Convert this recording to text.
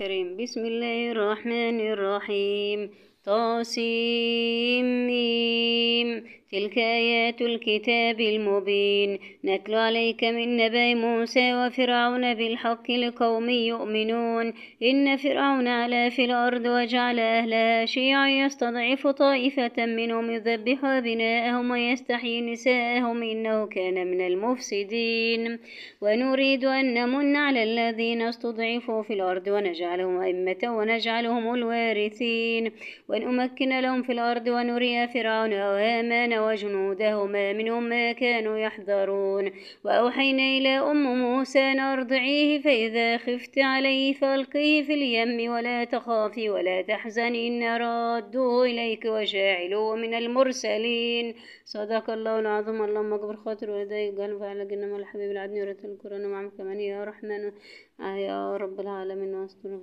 الكريم بسم الله الرحمن الرحيم طاسيم تلك آيات الكتاب المبين نتلو عليك من نبأ موسى وفرعون بالحق لقوم يؤمنون إن فرعون علا في الأرض وجعل أهلها شيعا يستضعف طائفة منهم يذبح أبناءهم ويستحيي نساءهم إنه كان من المفسدين ونريد أن نمن على الذين استضعفوا في الأرض ونجعلهم أئمة ونجعلهم الوارثين ونمكن لهم في الأرض ونري فرعون وهامان وجنودهما منهم ما كانوا يحذرون وأوحينا إلى أم موسى أن أرضعيه فإذا خفت عليه فألقيه في اليم ولا تخافي ولا تحزني إن رادوه إليك وجاعلوه من المرسلين صدق الله العظيم اللهم أكبر خاطر ولدي قلب على جنة الحبيب العدني ورث القرآن معهم كمان يا رحمن آه يا رب العالمين واستر